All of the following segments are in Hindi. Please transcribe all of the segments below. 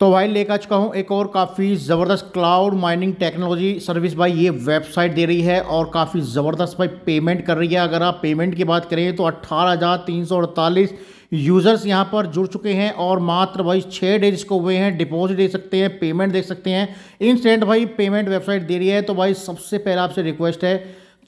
तो भाई लेकर आ चुका हूँ एक और काफ़ी ज़बरदस्त क्लाउड माइनिंग टेक्नोलॉजी सर्विस भाई ये वेबसाइट दे रही है और काफ़ी ज़बरदस्त भाई पेमेंट कर रही है अगर आप पेमेंट की बात करें तो अट्ठारह हज़ार तीन सौ अड़तालीस यूज़र्स यहाँ पर जुड़ चुके हैं और मात्र भाई छः डेज को हुए हैं डिपॉजिट दे सकते हैं पेमेंट दे सकते हैं इंस्टेंट भाई पेमेंट वेबसाइट दे रही है तो भाई सबसे पहला आपसे रिक्वेस्ट है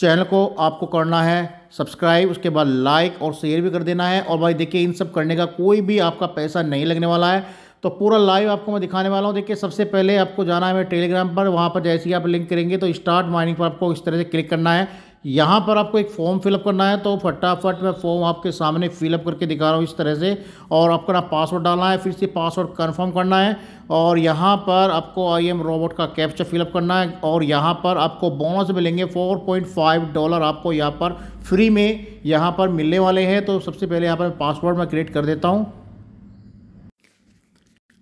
चैनल को आपको करना है सब्सक्राइब उसके बाद लाइक और शेयर भी कर देना है और भाई देखिए इन सब करने का कोई भी आपका पैसा नहीं लगने वाला है तो पूरा लाइव आपको मैं दिखाने वाला हूँ देखिए सबसे पहले आपको जाना है मेरे टेलीग्राम पर वहाँ पर जैसे ही आप लिंक करेंगे तो स्टार्ट माइनिंग पर आपको इस तरह से क्लिक करना है यहाँ पर आपको एक फॉर्म फिलअप करना है तो फटाफट मैं फॉर्म आपके सामने फिलअप करके दिखा रहा हूँ इस तरह से और आपका ना पासवर्ड डालना है फिर से पासवर्ड कन्फर्म करना है और यहाँ पर आपको आई एम रोबोट का कैप्चर फिलअप करना है और यहाँ पर आपको बोनस मिलेंगे 4.5 डॉलर आपको यहाँ पर फ्री में यहाँ पर मिलने वाले हैं तो सबसे पहले यहाँ पर पासवर्ड मैं क्रिएट कर देता हूँ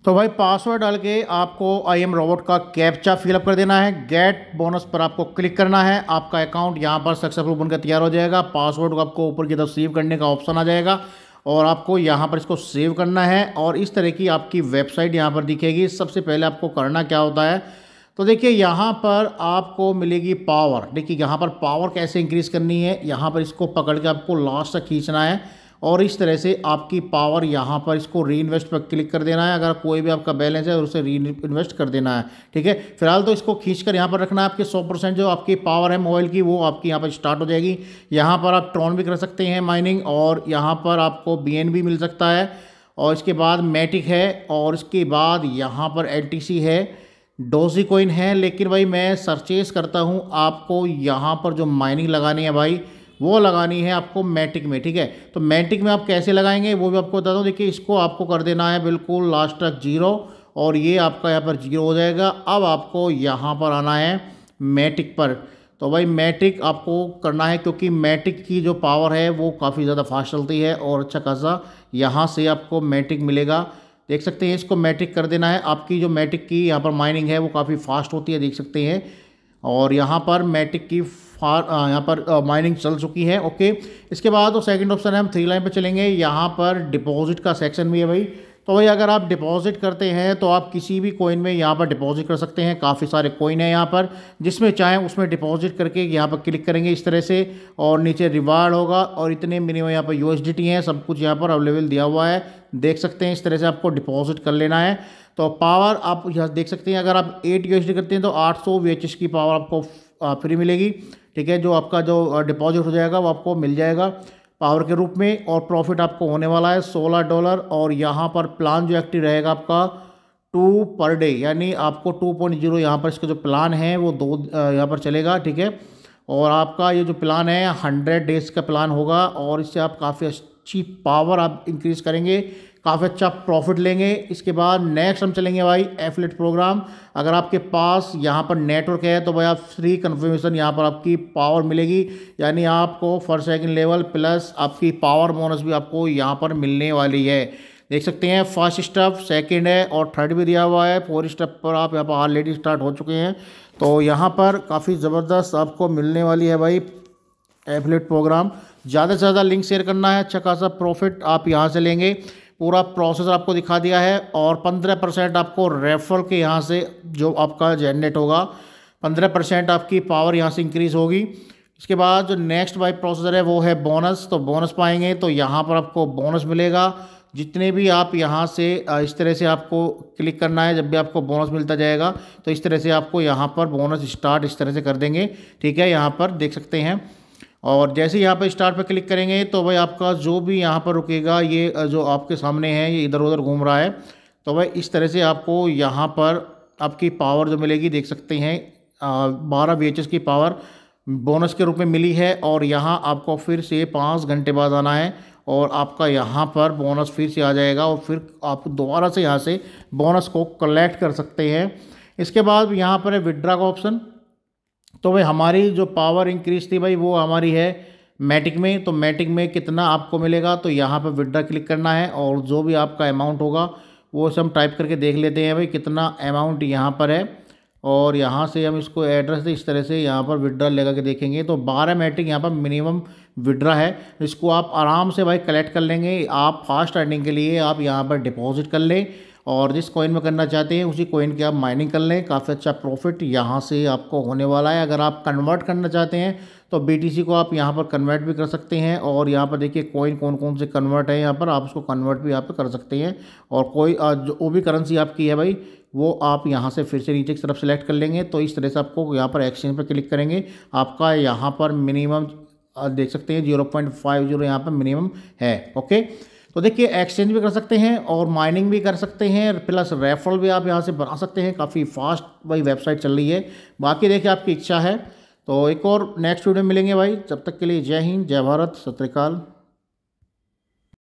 तो भाई पासवर्ड डाल के आपको आई एम रोबोट का कैप्चा फिलअप कर देना है गेट बोनस पर आपको क्लिक करना है आपका अकाउंट यहाँ पर सक्सेसफुल बनकर तैयार हो जाएगा पासवर्ड को आपको ऊपर की तरफ सेव करने का ऑप्शन आ जाएगा और आपको यहाँ पर इसको सेव करना है और इस तरह की आपकी वेबसाइट यहाँ पर दिखेगी सबसे पहले आपको करना क्या होता है तो देखिए यहाँ पर आपको मिलेगी पावर देखिए यहाँ पर पावर कैसे इंक्रीज़ करनी है यहाँ पर इसको पकड़ के आपको लास्ट तक खींचना है और इस तरह से आपकी पावर यहाँ पर इसको री इन्वेस्ट पर क्लिक कर देना है अगर कोई भी आपका बैलेंस है उसे री इन्वेस्ट कर देना है ठीक है फिलहाल तो इसको खींच कर यहाँ पर रखना है आपके सौ परसेंट जो आपकी पावर है मोबाइल की वो आपकी यहाँ पर स्टार्ट हो जाएगी यहाँ पर आप ट्रॉन भी कर सकते हैं माइनिंग और यहाँ पर आपको बी भी मिल सकता है और इसके बाद मैटिक है और इसके बाद यहाँ पर एल है डोजी कोइन है लेकिन भाई मैं सर्चेस करता हूँ आपको यहाँ पर जो माइनिंग लगानी है भाई वो लगानी है आपको मैटिक में ठीक है तो मैटिक में आप कैसे लगाएंगे वो भी आपको बता दूँ देखिए इसको आपको कर देना है बिल्कुल लास्ट तक जीरो और ये आपका यहाँ पर जीरो हो जाएगा अब आपको यहाँ पर आना है मैटिक पर तो भाई मैट्रिक आपको करना है क्योंकि मैट्रिक की जो पावर है वो काफ़ी ज़्यादा फास्ट चलती है और अच्छा खासा यहाँ से आपको मैट्रिक मिलेगा देख सकते हैं इसको मैट्रिक कर देना है आपकी जो मैट्रिक की यहाँ पर माइनिंग है वो काफ़ी फास्ट होती है देख सकते हैं और यहाँ पर मैट्रिक की फार यहाँ पर माइनिंग चल चुकी है ओके इसके बाद तो सेकंड ऑप्शन है हम थ्री लाइन पे चलेंगे यहाँ पर डिपॉजिट का सेक्शन भी है भाई तो भाई अगर आप डिपॉजिट करते हैं तो आप किसी भी कोइन में यहाँ पर डिपॉजिट कर सकते हैं काफ़ी सारे कोइन हैं यहाँ पर जिसमें चाहे उसमें डिपॉजिट करके यहाँ पर क्लिक करेंगे इस तरह से और नीचे रिवार्ड होगा और इतने मिनिमम यहाँ पर यू हैं सब कुछ यहाँ पर अवेलेबल दिया हुआ है देख सकते हैं इस तरह से आपको डिपॉजिट कर लेना है तो पावर आप यहाँ देख सकते हैं अगर आप एट यू करते हैं तो आठ सौ की पावर आपको फ्री मिलेगी ठीक है जो आपका जो डिपॉजिट हो जाएगा वो आपको मिल जाएगा पावर के रूप में और प्रॉफिट आपको होने वाला है सोलह डॉलर और यहाँ पर प्लान जो एक्टिव रहेगा आपका टू पर डे यानी आपको टू पॉइंट जीरो यहाँ पर इसका जो प्लान है वो दो यहाँ पर चलेगा ठीक है और आपका ये जो प्लान है हंड्रेड डेज़ का प्लान होगा और इससे आप काफ़ी अच्छी पावर आप इंक्रीज़ करेंगे काफ़ी अच्छा प्रॉफिट लेंगे इसके बाद नेक्स्ट हम चलेंगे भाई एफलेट प्रोग्राम अगर आपके पास यहाँ पर नेटवर्क है तो भाई आप फ्री कन्फर्मेशन यहाँ पर आपकी पावर मिलेगी यानी आपको फर्स्ट सेकेंड लेवल प्लस आपकी पावर बोनस भी आपको यहाँ पर मिलने वाली है देख सकते हैं फर्स्ट स्टेप सेकेंड है और थर्ड भी दिया हुआ है फोर्थ स्टेप पर आप यहाँ पर ऑलरेडी स्टार्ट हो चुके हैं तो यहाँ पर काफ़ी ज़बरदस्त आपको मिलने वाली है भाई एफिलेट प्रोग्राम ज़्यादा से ज़्यादा लिंक शेयर करना है अच्छा खासा प्रॉफिट आप यहाँ से लेंगे पूरा प्रोसेस आपको दिखा दिया है और पंद्रह परसेंट आपको रेफर के यहाँ से जो आपका जनरेट होगा पंद्रह परसेंट आपकी पावर यहाँ से इंक्रीज़ होगी इसके बाद जो नेक्स्ट बाई प्रोसेसर है वो है बोनस तो बोनस पाएंगे तो यहाँ पर आपको बोनस मिलेगा जितने भी आप यहाँ से इस तरह से आपको क्लिक करना है जब भी आपको बोनस मिलता जाएगा तो इस तरह से आपको यहाँ पर बोनस स्टार्ट इस तरह से कर देंगे ठीक है यहाँ पर देख सकते हैं और जैसे यहाँ पर स्टार्ट पर क्लिक करेंगे तो भाई आपका जो भी यहाँ पर रुकेगा ये जो आपके सामने है ये इधर उधर घूम रहा है तो भाई इस तरह से आपको यहाँ पर आपकी पावर जो मिलेगी देख सकते हैं बारह बी की पावर बोनस के रूप में मिली है और यहाँ आपको फिर से पाँच घंटे बाद आना है और आपका यहाँ पर बोनस फिर से आ जाएगा और फिर आप दोबारा से यहाँ से बोनस को कलेक्ट कर सकते हैं इसके बाद यहाँ पर है विड्रा का ऑप्शन तो भाई हमारी जो पावर इंक्रीज थी भाई वो हमारी है मैटिक में तो मैटिक में कितना आपको मिलेगा तो यहाँ पर विड्रा क्लिक करना है और जो भी आपका अमाउंट होगा वो सब टाइप करके देख लेते हैं भाई कितना अमाउंट यहाँ पर है और यहाँ से हम इसको एड्रेस इस तरह से यहाँ पर विड्रा लगा के देखेंगे तो बारह मैट्रिक यहाँ पर मिनिमम विड्रा है इसको आप आराम से भाई कलेक्ट कर लेंगे आप फास्ट अर्निंग के लिए आप यहाँ पर डिपॉजिट कर लें और जिस कॉइन में करना चाहते हैं उसी कोइन की आप माइनिंग कर लें काफ़ी अच्छा प्रॉफिट यहाँ से आपको होने वाला है अगर आप कन्वर्ट करना चाहते हैं तो बी को आप यहाँ पर कन्वर्ट भी कर सकते हैं और यहाँ पर देखिए कॉइन कौन कौन से कन्वर्ट है यहाँ पर आप उसको कन्वर्ट भी यहाँ पर कर सकते हैं और कोई जो भी करेंसी आपकी है भाई वो आप यहाँ से फिर से नीचे की तरफ सेलेक्ट कर लेंगे तो इस तरह से आपको यहाँ पर एक्सचेंज पर क्लिक करेंगे आपका यहाँ पर मिनिमम देख सकते हैं जीरो पॉइंट फाइव जीरो यहाँ पर मिनिमम है ओके तो देखिए एक्सचेंज भी कर सकते हैं और माइनिंग भी कर सकते हैं प्लस रेफरल भी आप यहाँ से बना सकते हैं काफ़ी फास्ट भाई वेबसाइट चल रही है बाकी देखिए आपकी इच्छा है तो एक और नेक्स्ट वीडियो मिलेंगे भाई जब तक के लिए जय हिंद जय भारत सत्यकाल